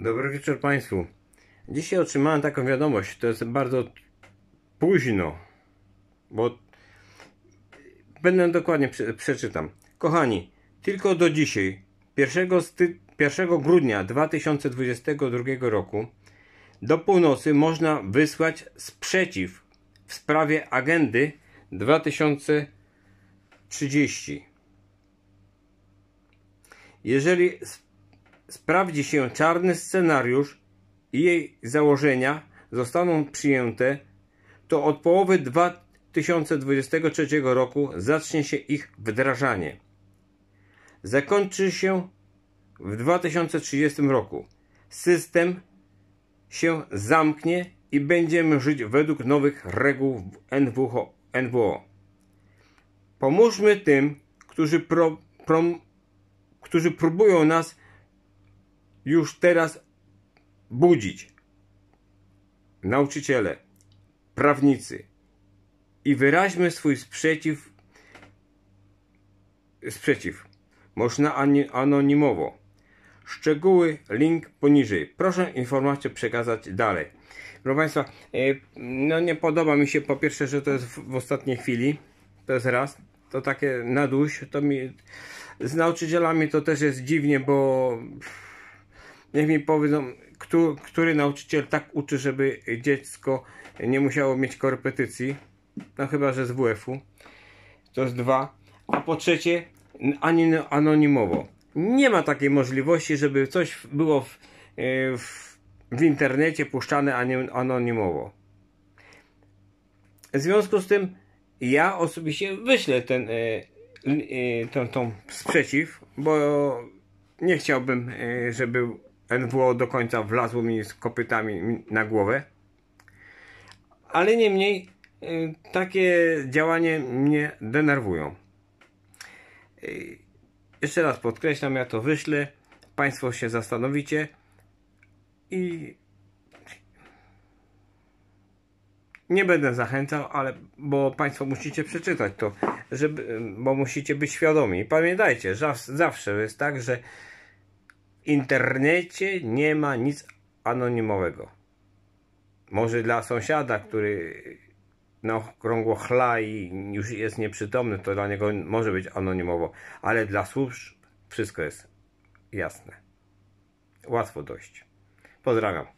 Dobry wieczór Państwu. Dzisiaj otrzymałem taką wiadomość. To jest bardzo późno, bo będę dokładnie przeczytam. Kochani, tylko do dzisiaj, 1, 1 grudnia 2022 roku, do północy można wysłać sprzeciw w sprawie agendy 2030. Jeżeli sprawdzi się czarny scenariusz i jej założenia zostaną przyjęte, to od połowy 2023 roku zacznie się ich wdrażanie. Zakończy się w 2030 roku. System się zamknie i będziemy żyć według nowych reguł NWO. Pomóżmy tym, którzy, pro, prom, którzy próbują nas już teraz budzić nauczyciele, prawnicy i wyraźmy swój sprzeciw sprzeciw. Można anonimowo. Szczegóły, link poniżej. Proszę informację przekazać dalej. Proszę Państwa, e, no nie podoba mi się po pierwsze, że to jest w ostatniej chwili. To jest raz. To takie naduś. To mi... Z nauczycielami to też jest dziwnie, bo niech mi powiedzą, który, który nauczyciel tak uczy, żeby dziecko nie musiało mieć korepetycji, no chyba, że z WF-u, to jest dwa, a po trzecie, ani anonimowo. Nie ma takiej możliwości, żeby coś było w, e, w, w internecie puszczane anonimowo. W związku z tym ja osobiście wyślę ten, ten, e, ten, ten sprzeciw, bo nie chciałbym, e, żeby NWO do końca wlazło mi z kopytami na głowę. Ale niemniej y, takie działanie mnie denerwują. Y, jeszcze raz podkreślam, ja to wyślę. Państwo się zastanowicie i nie będę zachęcał, ale bo Państwo musicie przeczytać to, żeby, bo musicie być świadomi. Pamiętajcie, zawsze jest tak, że internecie nie ma nic anonimowego. Może dla sąsiada, który na no, okrągło chla i już jest nieprzytomny, to dla niego może być anonimowo, ale dla służb wszystko jest jasne. Łatwo dojść. Pozdrawiam.